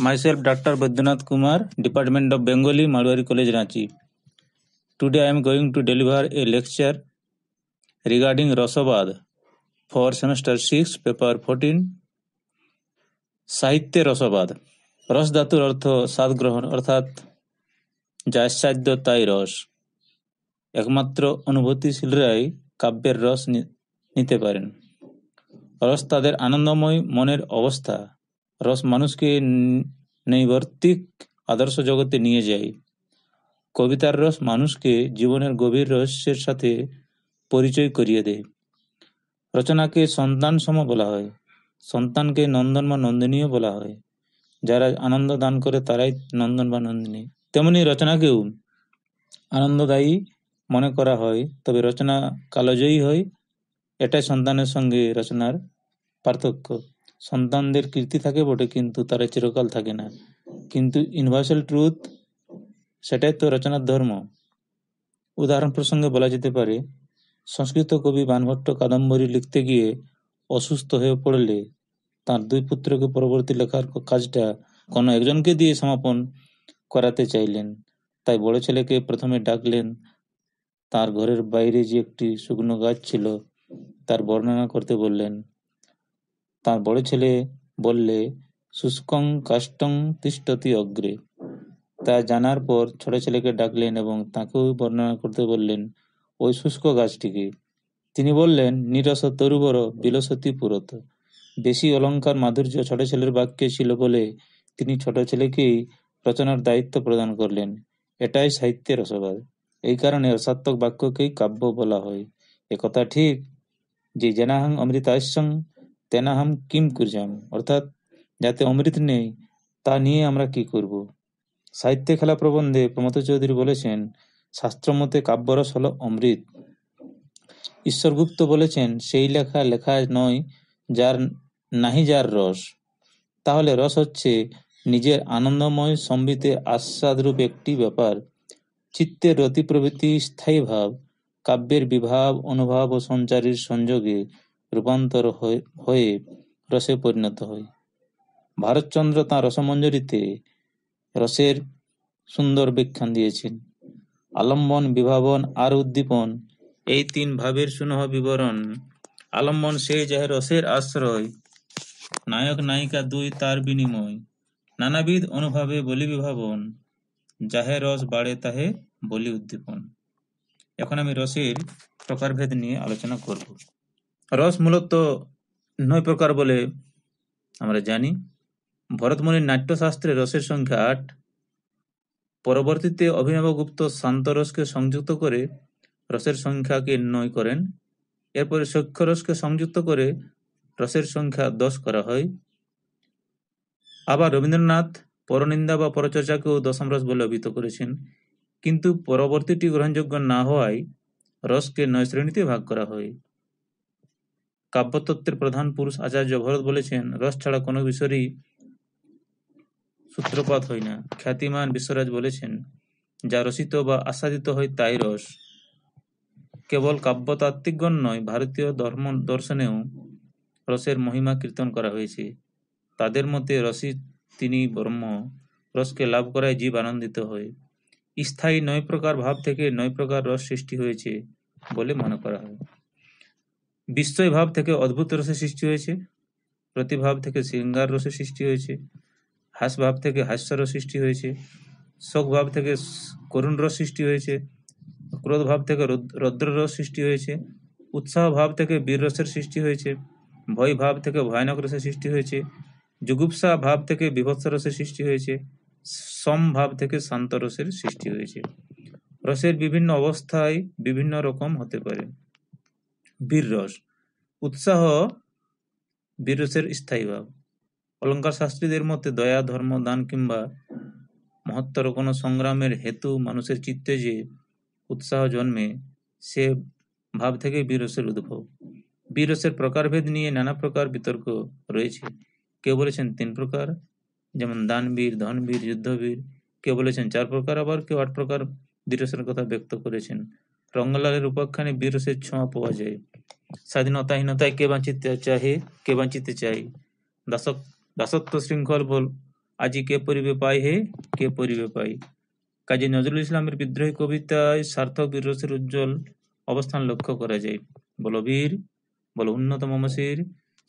Myself Dr. Badrinath Kumar, Department of Bengali, Malwari College, Ranchi. Today I am going to deliver a lecture regarding Rasavad for semester 6, paper 14, সাহিত্যে রসবাদ রস ধাতুর অর্থ স্বাদ গ্রহণ অর্থাৎ যা সাধ্য তাই রস একমাত্র অনুভূতিশীলরাই কাব্যের রস নিতে পারেন রস তাদের আনন্দময় মনের অবস্থা রস মানুষকে নৈবর্তিক আদর্শ জগতে নিয়ে যায় কবিতার রস মানুষকে জীবনের গভীর রহস্যের সাথে পরিচয় করিয়ে দেয় রচনাকে সন্তান সম বলা হয় সন্তানকে নন্দন বা নন্দিনীও বলা হয় যারা আনন্দ দান করে তারাই নন্দন বা নন্দিনী তেমনি রচনাকেও আনন্দদায়ী মনে করা হয় তবে রচনা কালজয়ী হয় এটাই সন্তানের সঙ্গে রচনার পার্থক্য সন্তানদের কীর্তি থাকে বটে কিন্তু তারা চিরকাল থাকে না কিন্তু ইউনিভার্সাল ট্রুথ সেটাই তো রচনার ধর্ম উদাহরণ প্রসঙ্গে বলা যেতে পারে সংস্কৃত কবি বানভট্ট কাদম্বরী লিখতে গিয়ে অসুস্থ হয়ে পড়লে তার দুই পুত্রকে পরবর্তী লেখার কাজটা কোনো একজনকে দিয়ে সমাপন করাতে চাইলেন তাই বড় ছেলেকে প্রথমে ডাকলেন তার ঘরের বাইরে যে একটি শুকনো গাছ ছিল তার বর্ণনা করতে বললেন তার বড় ছেলে বললে, শুষ্কং কাষ্টং তিষ্ঠতি অগ্রে। তা জানার পর ছোট ছেলেকে ডাকলেন এবং তাকেও বর্ণনা করতে বললেন ওই শুষ্ক গাছটিকে। তিনি বললেন, নিরস তরুবর বিলসতি পুরত। বেশি অলঙ্কার মাধুর্য ছোট ছেলের বাক্যে ছিল বলে তিনি ছোট ছেলেকেই রচনার দায়িত্ব প্রদান করলেন। এটাই সাহিত্যের অসবাদ এই কারণে রসাত্মক বাক্যকেই কাব্য বলা হয়। একথা ঠিক যে জেনাহং অমৃতাস্যং তেনাহাম কিম কুরজাম অর্থাৎ যাতে অমৃত নেই তা নিয়ে আমরা কি করব সাহিত্যে খেলা প্রবন্ধে প্রমথ চৌধুরী বলেছেন শাস্ত্রমতে কাব্যরস হল অমৃত ঈশ্বরগুপ্ত বলেছেন সেই লেখা লেখা নয় যার নাহি যার রস তাহলে রস হচ্ছে নিজের আনন্দময় সম্বিতে আস্বাদরূপ একটি ব্যাপার চিত্তের রতি প্রভৃতি স্থায়ী ভাব কাব্যের বিভাব অনুভব ও সঞ্চারীর সংযোগে রূপান্তর হয়ে রসে পরিণত হয় ভারতচন্দ্র তাঁর রসমঞ্জরিতে রসের সুন্দর ব্যাখ্যান দিয়েছেন আলম্বন বিভাবন আর উদ্দীপন এই তিন ভাবের সুনহ বিবরণ আলম্বন সে যাহে রসের আশ্রয় নায়ক নায়িকা দুই তার বিনিময় নানাবিধ অনুভাবে বলি বিভাবন যাহে রস বাড়ে তাহে বলি উদ্দীপন এখন আমি রসের প্রকারভেদ নিয়ে আলোচনা করব রস মূলত নয় প্রকার বলে আমরা জানি ভরতমণির নাট্যশাস্ত্রে রসের সংখ্যা আট পরবর্তীতে অভিনবগুপ্ত শান্তরসকে সংযুক্ত করে রসের সংখ্যাকে নয় করেন এরপরে সক্ষরসকে সংযুক্ত করে রসের সংখ্যা দশ করা হয় আবার রবীন্দ্রনাথ পরনিন্দা বা পরচর্চাকেও দশম রস বলে অভিহিত করেছেন কিন্তু পরবর্তীটি গ্রহণযোগ্য না হওয়ায় রসকে নয় শ্রেণীতে ভাগ করা হয় কাব্যতত্ত্বের প্রধান পুরুষ আচার্য ভরত বলেছেন রস ছাড়া কোনো বিষয়েরই সূত্রপাত হয় না খ্যাতিমান বিশ্বরাজ বলেছেন যা রচিত বা আস্বাদিত হয় তাই রস কেবল কাব্যতাত্ত্বিকগণ নয় ভারতীয় ধর্ম দর্শনেও রসের মহিমা কীর্তন করা হয়েছে তাদের মতে রসি তিনি ব্রহ্ম রসকে লাভ করায় জীব আনন্দিত হয় স্থায়ী নয় প্রকার ভাব থেকে নয় প্রকার রস সৃষ্টি হয়েছে বলে মনে করা হয় বিস্ময় ভাব থেকে অদ্ভুত রসের সৃষ্টি হয়েছে প্রতিভাব থেকে শৃঙ্গার রসের সৃষ্টি হয়েছে হাসভাব থেকে হাস্যর সৃষ্টি হয়েছে শোকভাব থেকে করুণ রস সৃষ্টি হয়েছে ক্রোধ ভাব থেকে রৌদ্র রস সৃষ্টি হয়েছে উৎসাহ ভাব থেকে বীর রসের সৃষ্টি হয়েছে ভয় ভাব থেকে ভয়ানক রসের সৃষ্টি হয়েছে যুগুপসা ভাব থেকে বিভৎস রসের সৃষ্টি হয়েছে সম ভাব থেকে শান্ত রসের সৃষ্টি হয়েছে রসের বিভিন্ন অবস্থায় বিভিন্ন রকম হতে পারে বীররস উৎসাহ বীররসের স্থায়ী ভাব অলঙ্কার শাস্ত্রীদের মতে দয়া ধর্ম দান কিংবা মহত্তর কোনো সংগ্রামের হেতু মানুষের চিত্তে যে উৎসাহ জন্মে সে ভাব থেকে বীরসের উদ্ভব বীরসের প্রকারভেদ নিয়ে নানা প্রকার বিতর্ক রয়েছে কেউ বলেছেন তিন প্রকার যেমন দানবীর ধনবীর যুদ্ধবীর কেউ বলেছেন চার প্রকার আবার কেউ আট প্রকার বীরসের কথা ব্যক্ত করেছেন রঙ্গলালের উপাখ্যানে বীরসের ছোঁয়া পাওয়া যায় স্বাধীনতাহীনতায় কে বাঁচিতে চাহে কে বাঁচিতে চাই দাসক দাসত্ব শৃঙ্খল বল আজি কে পরিবে পাই হে কে পরিবে পাই কাজে নজরুল ইসলামের বিদ্রোহী কবিতায় সার্থক বীরসের উজ্জ্বল অবস্থান লক্ষ্য করা যায় বল বীর বলো উন্নত মমসির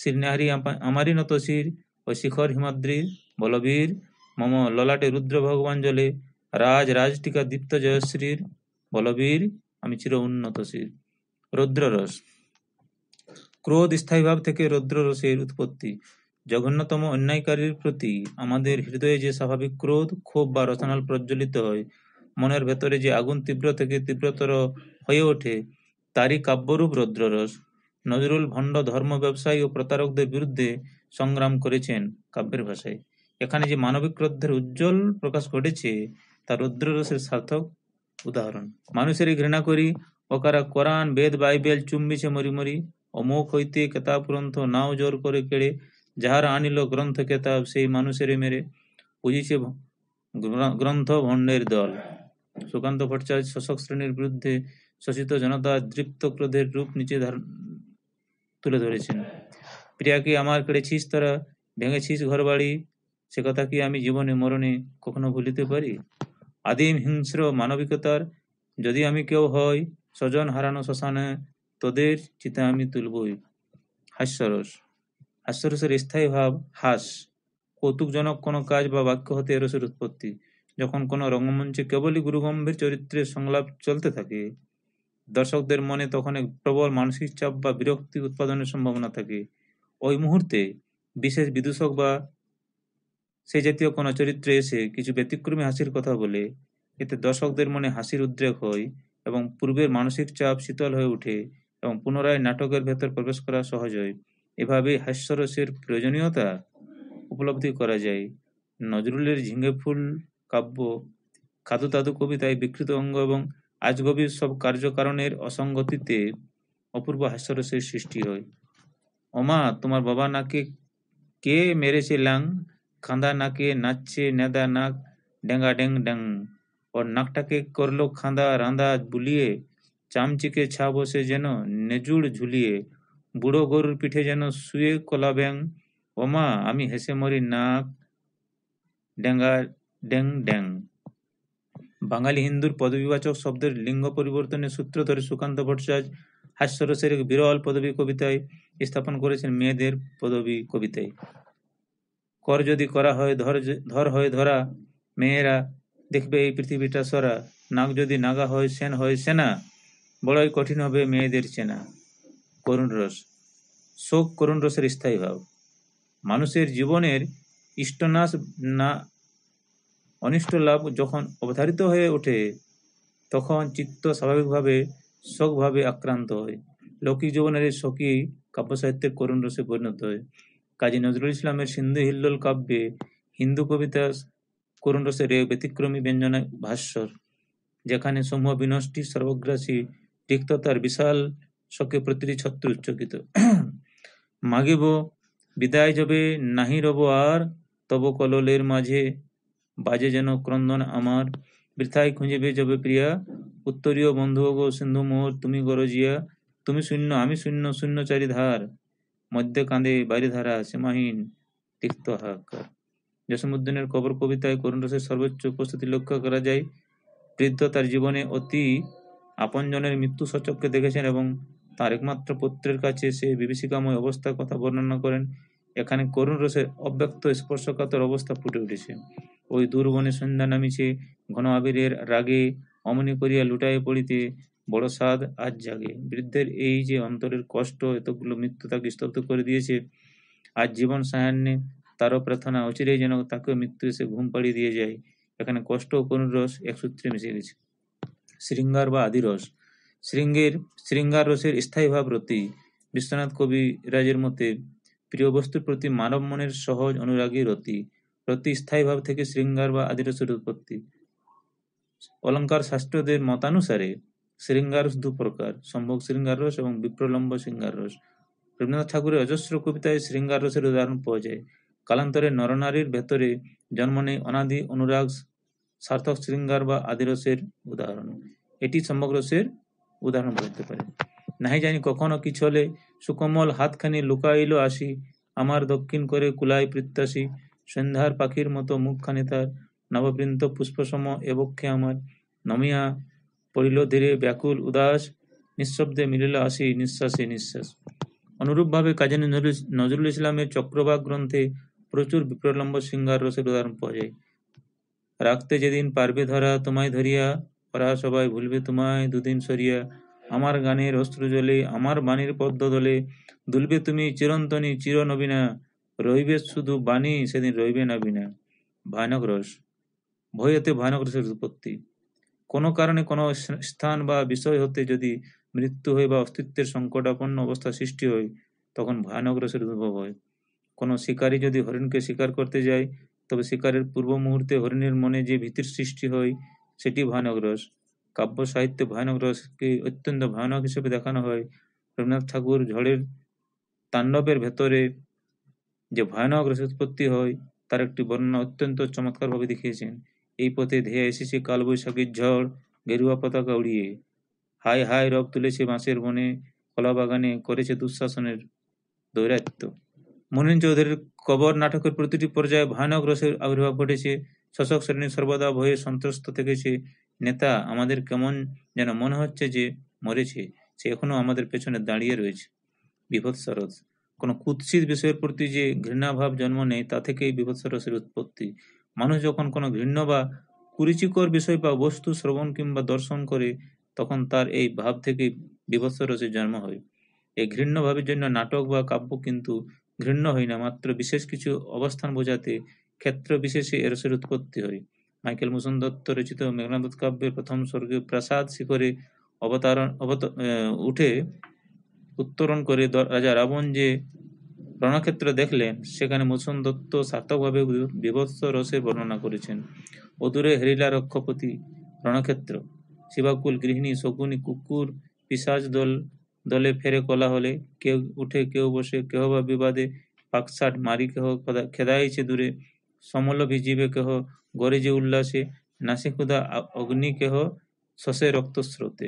শ্রীনাহারি আমারি নতশির ও শিখর হিমাদ্রি বলবীর মম ললাটে রুদ্র ভগবান জলে রাজ রাজটিকা দীপ্ত জয়শ্রীর বলবীর আমি চির উন্নতশীর রুদ্ররস ক্রোধ স্থায়ীভাব থেকে রৌদ্ররসের উৎপত্তি জঘন্যতম অন্যায়কারীর প্রতি আমাদের হৃদয়ে যে স্বাভাবিক ক্রোধ ক্ষোভ বা রসনাল প্রজ্বলিত হয় মনের ভেতরে যে আগুন তীব্র থেকে তীব্রতর হয়ে ওঠে তারই কাব্যরূপ রৌদ্ররস নজরুল ভণ্ড ধর্ম ব্যবসায়ী ও প্রতারকদের বিরুদ্ধে সংগ্রাম করেছেন কাব্যের ভাষায় এখানে যে মানবিক ক্রোধের উজ্জ্বল প্রকাশ ঘটেছে তা রৌদ্ররসের সার্থক উদাহরণ মানুষেরই ঘৃণা করি ওকারা কোরআন বেদ বাইবেল চুম্বিছে মরি মরি অমোক হইতে কেতাব গ্রন্থ নাও জোর করে কেড়ে যাহার আনিল গ্রন্থ কেতাব সেই মানুষের মেরে বুঝিছে গ্রন্থ ভণ্ডের দল সুকান্ত ভট্টাচার্য শাসক শ্রেণীর বিরুদ্ধে শোষিত জনতা দৃপ্ত ক্রোধের রূপ নিচে তুলে ধরেছেন প্রিয়াকে আমার কেড়েছিস তারা ভেঙেছিস ঘর বাড়ি সে কথা কি আমি জীবনে মরণে কখনো ভুলিতে পারি আদিম হিংস্র মানবিকতার যদি আমি কেউ হই স্বজন হারানো শ্মশানে তোদের চিতা আমি তুলবই হাস্যরস হাস্যরসের স্থায়ী ভাব হাস কৌতুকজনক কোনো কাজ বা বাক্য হতে এরসের উৎপত্তি যখন কোনো রঙ্গমঞ্চে কেবলই গুরুগম্ভীর চরিত্রের সংলাপ চলতে থাকে দর্শকদের মনে তখন এক প্রবল মানসিক চাপ বা বিরক্তি উৎপাদনের সম্ভাবনা থাকে ওই মুহূর্তে বিশেষ বিদূষক বা সেই জাতীয় কোনো চরিত্রে এসে কিছু ব্যতিক্রমী হাসির কথা বলে এতে দর্শকদের মনে হাসির উদ্রেক হয় এবং পূর্বের মানসিক চাপ শীতল হয়ে ওঠে এবং পুনরায় নাটকের ভেতর প্রবেশ করা সহজ হয় এভাবে হাস্যরসের প্রয়োজনীয়তা উপলব্ধি করা যায় নজরুলের ঝিঙ্গে ফুল কাব্য খাদু তাদু কবিতায় বিকৃত অঙ্গ এবং আজগবির সব কার্যকারণের অসঙ্গতিতে অপূর্ব হাস্যরসের সৃষ্টি হয় ওমা তোমার বাবা নাকে কে মেরেছে লাং খাঁদা নাকে নাচছে নেদা নাক ড্যাঙ্গা ড্যাং ড্যাং ওর নাকটাকে করলো খাঁদা রাঁধা বুলিয়ে চামচিকে ছা বসে যেন নেজুড় ঝুলিয়ে বুড়ো গরুর পিঠে যেন শুয়ে কলা ব্যাং ওমা আমি হেসে মরি নাক ডেঙ্গা ড্যাং ড্যাং বাঙালি হিন্দুর পদবিবাচক শব্দের লিঙ্গ পরিবর্তনের সূত্র ধরে সুকান্ত ভট্টাচার্য হাস্যরসের এক বিরল পদবী কবিতায় স্থাপন করেছেন মেয়েদের পদবী কবিতায় কর যদি করা হয় ধর ধর হয়ে ধরা মেয়েরা দেখবে এই পৃথিবীটা সরা নাক যদি নাগা হয় সেন হয় সেনা বড়ই কঠিন হবে মেয়েদের চেনা করুণ রস শোক করুণ রসের স্থায়ী ভাব মানুষের জীবনের ইষ্টনাশ না অনিষ্ট লাভ যখন অবধারিত হয়ে ওঠে তখন চিত্ত স্বাভাবিকভাবে শোকভাবে আক্রান্ত হয় লৌকিক জীবনের এই শোকই কাব্যসাহিত্যের করুণ রসে পরিণত হয় কাজী নজরুল ইসলামের সিন্ধু হিল্লোল কাব্যে হিন্দু কবিতা করুণ রসের ব্যতিক্রমী ব্যঞ্জনায় ভাস্বর যেখানে সমূহ বিনষ্টি সর্বগ্রাসী তিক্ত তার বিশাল শোকে প্রতিটি ছত্র উচ্চকিত মাগিব বিদায় যবে নাহি রব আর তব কললের মাঝে বাজে যেন ক্রন্দন আমার বৃথায় খুঁজেবে যবে প্রিয়া উত্তরীয় বন্ধু গো সিন্ধু মোহর তুমি গরজিয়া তুমি শূন্য আমি শূন্য শূন্য চারিধার মধ্যে কাঁদে বারিধারা সীমাহীন তিক্ত হাহাকার জসমুদ্দিনের কবর কবিতায় রসের সর্বোচ্চ উপস্থিতি লক্ষ্য করা যায় বৃদ্ধ তার জীবনে অতি আপনজনের মৃত্যু সচককে দেখেছেন এবং তার একমাত্র পুত্রের কাছে সে বিভীষিকাময় অবস্থার কথা বর্ণনা করেন এখানে করুণ রসের অব্যক্ত স্পর্শকাতর অবস্থা ফুটে উঠেছে ওই দুর্বনে সন্ধ্যা নামিছে ঘন আবিরের রাগে অমনি করিয়া লুটাইয়ে পড়িতে বড় স্বাদ আজ জাগে বৃদ্ধের এই যে অন্তরের কষ্ট এতগুলো মৃত্যু তাকে স্তব্ধ করে দিয়েছে আজ জীবন সায়ান্নে তারও প্রার্থনা অচিরেই যেন তাকে মৃত্যু এসে ঘুম পাড়িয়ে দিয়ে যায় এখানে কষ্ট ও করুণ রস সূত্রে মিশে গেছে শৃঙ্গার বা আদিরস শৃঙ্গের শৃঙ্গার রসের স্থায়ী ভাব রতি বিশ্বনাথ কবি রাজের মতে প্রিয় বস্তুর প্রতি মানব মনের সহজ অনুরাগী রতি রতি স্থায়ী ভাব থেকে শৃঙ্গার বা আদিরসের উৎপত্তি অলঙ্কার শাস্ত্রদের মতানুসারে শৃঙ্গার রস দু প্রকার সম্ভব শৃঙ্গার রস এবং বিপ্রলম্ব শৃঙ্গার রস রবীন্দ্রনাথ ঠাকুরের অজস্র কবিতায় শৃঙ্গার রসের উদাহরণ পাওয়া যায় কালান্তরে নরনারীর ভেতরে জন্ম নেই অনাদি অনুরাগ সার্থক শৃঙ্গার বা আদিরসের উদাহরণ এটি সমগ্রসের উদাহরণ বলতে পারে নাহি জানি কখনো কিছু হলে সুকমল হাতখানি লুকাইল আসি আমার দক্ষিণ করে কুলাই প্রত্যাশী সন্ধ্যার পাখির মতো মুখখানি তার নববৃন্ত পুষ্পসম এবক্ষে আমার নমিয়া পড়িল ধীরে ব্যাকুল উদাস নিঃশব্দে মিলিল আসি নিঃশ্বাসে নিঃশ্বাস অনুরূপভাবে কাজী নজরুল ইসলামের চক্রবাগ গ্রন্থে প্রচুর বিপ্রলম্ব শৃঙ্গার রসের উদাহরণ পাওয়া যায় রাখতে যেদিন পারবে ধরা তোমায় ধরিয়া ওরা সবাই ভুলবে তোমায় দুদিন সরিয়া আমার গানের অস্ত্র জলে আমার বাণীর পদ্ম দলে দুলবে তুমি চিরন্তনী চির নবীনা রইবে শুধু বাণী সেদিন রইবে না বিনা ভয়ানক রস ভয়তে ভয়ানক রসের উৎপত্তি কোনো কারণে কোনো স্থান বা বিষয় হতে যদি মৃত্যু হয় বা অস্তিত্বের সংকটাপন্ন অবস্থা সৃষ্টি হয় তখন ভয়ানক রসের উদ্ভব হয় কোনো শিকারী যদি হরিণকে শিকার করতে যায় তবে শিকারের পূর্ব মুহূর্তে হরিণের মনে যে ভীতির সৃষ্টি হয় সেটি ভয়ানক রস কাব্য সাহিত্যে ভয়ানক রসকে অত্যন্ত ভয়ানক হিসেবে দেখানো হয় রবীন্দ্রনাথ ঠাকুর ঝড়ের তাণ্ডবের ভেতরে যে ভয়ানক রস উৎপত্তি হয় তার একটি বর্ণনা অত্যন্ত চমৎকারভাবে দেখিয়েছেন এই পথে ধেয়ে এসেছে কালবৈশাখীর ঝড় গেরুয়া পতাকা উড়িয়ে হায় হায় রব তুলেছে বাঁশের বনে কলা বাগানে করেছে দুঃশাসনের দৈরাত্য মনীন চৌধুরীর কবর নাটকের প্রতিটি পর্যায়ে ভয়ানক রসের আবির্ভাব ঘটেছে শাসক শ্রেণী সর্বদা ভয়ে সন্ত্রস্ত থেকেছে নেতা আমাদের কেমন যেন মনে হচ্ছে যে মরেছে সে এখনও আমাদের পেছনে দাঁড়িয়ে রয়েছে বিভৎসরস কোনো কুৎসিত বিষয়ের প্রতি যে ঘৃণাভাব জন্ম নেয় তা থেকেই বিভৎসরসের উৎপত্তি মানুষ যখন কোনো ঘৃণ্য বা কুরুচিকর বিষয় বা বস্তু শ্রবণ কিংবা দর্শন করে তখন তার এই ভাব থেকে বিভৎসরসের জন্ম হয় এই ঘৃণ্য ভাবের জন্য নাটক বা কাব্য কিন্তু ঘৃণ্য হই না মাত্র বিশেষ কিছু অবস্থান বোঝাতে ক্ষেত্র বিশেষে এরসের উৎপত্তি হয় মাইকেল মুসন দত্ত রচিত মেঘনাদত্ত কাব্যের প্রথম স্বর্গীয় প্রাসাদ শিখরে অবতারণ অবত উঠে উত্তরণ করে রাজা রাবণ যে রণক্ষেত্র দেখলেন সেখানে মুসন দত্ত সার্থকভাবে বিভৎস রসে বর্ণনা করেছেন অদূরে হেরিলা রক্ষপতি রণক্ষেত্র শিবাকুল গৃহিণী শকুনি কুকুর পিসাজ দল দলে ফেরে কলা হলে কেউ উঠে কেউ বসে কেহ বা বিবাদে পাকসাট মারি কেহ খেদাইছে দূরে সমলভি জীবে কেহ গরিজে উল্লাসে নাসিকুদা অগ্নি কেহ শসে রক্তস্রোতে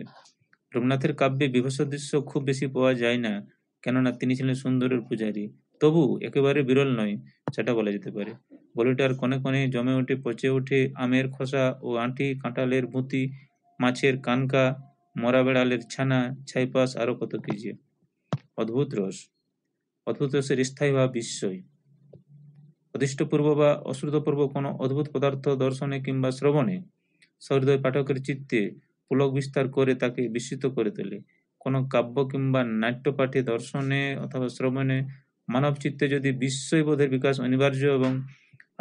রঘুনাথের কাব্যে বিভস দৃশ্য খুব বেশি পাওয়া যায় না কেননা তিনি ছিলেন সুন্দরের পূজারী তবু একেবারে বিরল নয় সেটা বলা যেতে পারে গলিটার কনে কনে জমে ওঠে পচে ওঠে আমের খোসা ও আঁটি কাঁঠালের ভুতি মাছের কানকা মরা বেড়ালের ছানা ছাইপাস আরো কত কি যে অদ্ভুত রস অদ্ভুত রসের স্থায়ী বা বিস্ময় অদৃষ্টপূর্ব বা অশ্রুতপূর্ব কোনো অদ্ভুত পদার্থ দর্শনে কিংবা শ্রবণে সহৃদয় পাঠকের চিত্তে পুলক বিস্তার করে তাকে বিস্মিত করে তোলে কোনো কাব্য কিংবা নাট্যপাঠে দর্শনে অথবা শ্রবণে মানব চিত্তে যদি বিস্ময়বোধের বিকাশ অনিবার্য এবং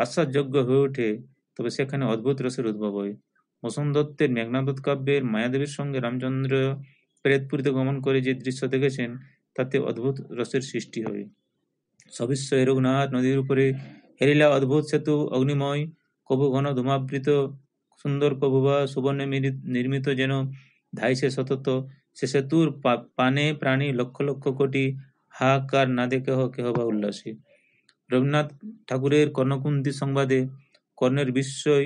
আশ্বাসযোগ্য হয়ে ওঠে তবে সেখানে অদ্ভুত রসের উদ্ভব হয় বসন্ত দত্তের মেঘনাদত কাব্যের মায়াদেবীর সঙ্গে রামচন্দ্র প্রেতপুরীতে গমন করে যে দৃশ্য দেখেছেন তাতে অদ্ভুত রসের সৃষ্টি হয় সবিশ্ব রঘুনাথ নদীর উপরে হেরিলা অদ্ভুত সেতু অগ্নিময় কবু ঘন ধূমাবৃত সুন্দর বা সুবর্ণে নির্মিত যেন ধাইছে সতত সে সেতুর পানে প্রাণী লক্ষ লক্ষ কোটি হাহাকার না দেখে কেহ বা উল্লাসী রবীন্দ্রনাথ ঠাকুরের কর্ণকুন্তি সংবাদে কর্ণের বিস্ময়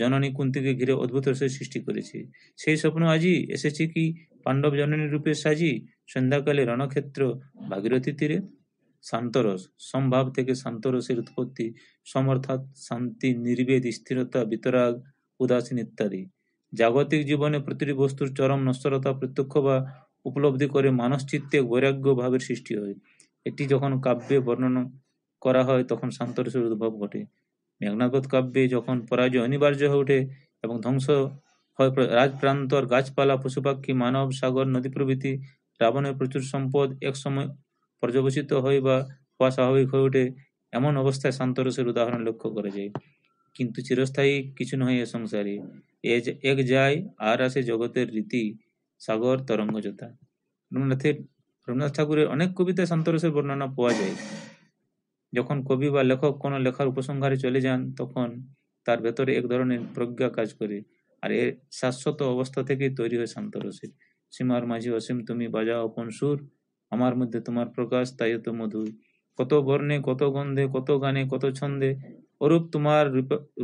জননী কুন্তিকে ঘিরে অদ্ভুত রসের সৃষ্টি করেছে সেই স্বপ্ন আজই এসেছে কি পাণ্ডব জননী রূপে সাজি সন্ধ্যাকালে রণক্ষেত্র ভাগীরথী তীরে শান্তরস সম্ভাব থেকে শান্তরসের উৎপত্তি সমর্থাৎ শান্তি নির্বেদ স্থিরতা বিতরাগ উদাসীন ইত্যাদি জাগতিক জীবনে প্রতিটি বস্তুর চরম নশ্বরতা প্রত্যক্ষ বা উপলব্ধি করে মানস চিত্তে বৈরাগ্য ভাবের সৃষ্টি হয় এটি যখন কাব্যে বর্ণনা করা হয় তখন শান্তরসের উদ্ভব ঘটে মেঘনাগত কাব্যে যখন পরাজয় অনিবার্য হয়ে ওঠে এবং ধ্বংস হয় রাজপ্রান্তর গাছপালা পশুপাখি মানব সাগর নদী প্রভৃতি রাবণের প্রচুর সম্পদ এক সময় পর্যবসিত হয় বা হওয়া স্বাভাবিক হয়ে ওঠে এমন অবস্থায় শান্তরসের উদাহরণ লক্ষ্য করা যায় কিন্তু চিরস্থায়ী কিছু নয় এ সংসারে এ এক যায় আর আসে জগতের রীতি সাগর তরঙ্গজতা রবীন্দ্রনাথের রবীন্দ্রনাথ ঠাকুরের অনেক কবিতায় শান্তরসের বর্ণনা পাওয়া যায় যখন কবি বা লেখক কোনো লেখার উপসংহারে চলে যান তখন তার ভেতরে এক ধরনের প্রজ্ঞা কাজ করে আর এর শাশ্বত অবস্থা থেকেই তৈরি হয় শান্তরসের সীমার মাঝি অসীম তুমি বাজাও অপন সুর আমার মধ্যে তোমার প্রকাশ তাই তো মধুর কত বর্ণে কত গন্ধে কত গানে কত ছন্দে অরূপ তোমার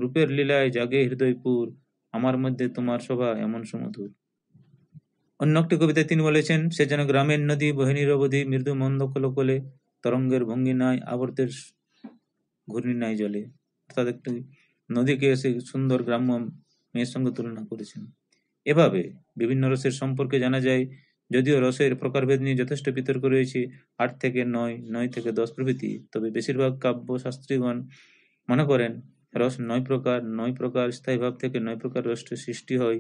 রূপের লীলায় জাগে হৃদয়পুর আমার মধ্যে তোমার শোভা এমন সুমধুর অন্য একটি কবিতায় তিনি বলেছেন সে যেন গ্রামের নদী বহিনীর অবধি মৃদু মন্দ কোলে তরঙ্গের ভঙ্গি নাই আবর্তের ঘূর্ণি নাই জলে অর্থাৎ একটি নদীকে এসে সুন্দর গ্রাম্য মেয়ের সঙ্গে তুলনা করেছেন এভাবে বিভিন্ন রসের সম্পর্কে জানা যায় যদিও রসের প্রকারভেদ নিয়ে যথেষ্ট বিতর্ক রয়েছে আট থেকে নয় নয় থেকে দশ প্রভৃতি তবে বেশিরভাগ কাব্য শাস্ত্রীগণ মনে করেন রস নয় প্রকার নয় প্রকার স্থায়ী ভাব থেকে নয় প্রকার রস সৃষ্টি হয়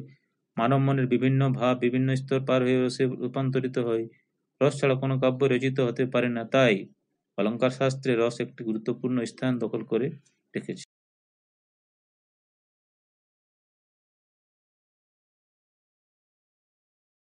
মানব মনের বিভিন্ন ভাব বিভিন্ন স্তর পার হয়ে রসে রূপান্তরিত হয় রস ছাড়া কোনো কাব্য রচিত হতে পারে না তাই অলঙ্কারশাস্ত্রে রস একটি গুরুত্বপূর্ণ স্থান দখল করে রেখেছে